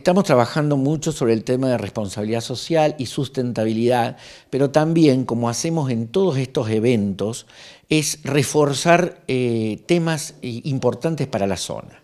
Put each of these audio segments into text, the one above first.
Estamos trabajando mucho sobre el tema de responsabilidad social y sustentabilidad, pero también, como hacemos en todos estos eventos, es reforzar eh, temas eh, importantes para la zona.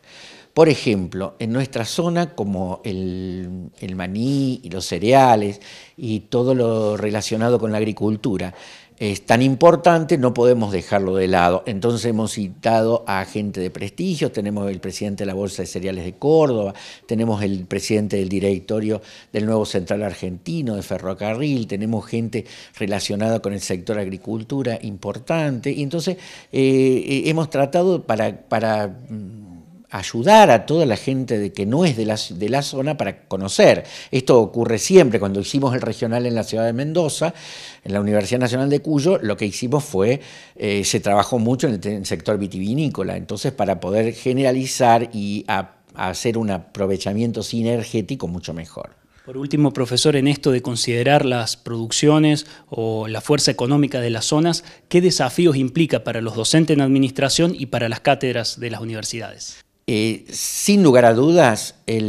Por ejemplo, en nuestra zona, como el, el, maní y los cereales y todo lo relacionado con la agricultura, es tan importante, no podemos dejarlo de lado. Entonces hemos citado a gente de prestigio, tenemos el presidente de la Bolsa de Cereales de Córdoba, tenemos el presidente del directorio del nuevo Central Argentino de Ferrocarril, tenemos gente relacionada con el sector agricultura importante, y entonces eh, eh, hemos tratado para mm, ayudar a toda la gente de que no es de la, zona para conocer. Esto ocurre siempre. Cuando hicimos el regional en la ciudad de Mendoza, en la Universidad Nacional de Cuyo, lo que hicimos fue, eh, se trabajó mucho en el, sector vitivinícola. Entonces, para poder generalizar y hacer un aprovechamiento sinergético mucho mejor. Por último, profesor, en esto de considerar las producciones o la fuerza económica de las zonas, ¿qué desafíos implica para los docentes en administración y para las cátedras de las universidades? Eh, sin lugar a dudas, eh,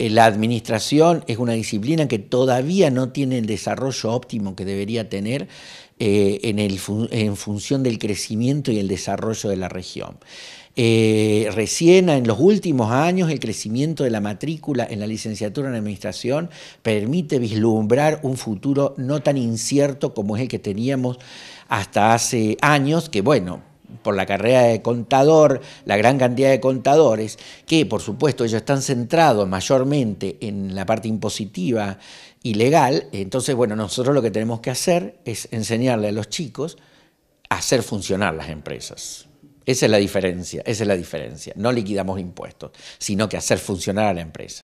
la administración es una disciplina que todavía no tiene el desarrollo óptimo que debería tener eh, en, función del crecimiento y el desarrollo de la región. recién en los últimos años el crecimiento de la matrícula en la licenciatura en administración permite vislumbrar un futuro no tan incierto como es el que teníamos hasta hace años, que bueno, por la carrera de contador, la gran cantidad de contadores, que por supuesto ellos están centrados mayormente en la parte impositiva y legal, entonces bueno, nosotros lo que tenemos que hacer es enseñarle a los chicos a hacer funcionar las empresas. Esa es la diferencia, esa es la diferencia. No liquidamos impuestos, sino que hacer funcionar a la empresa.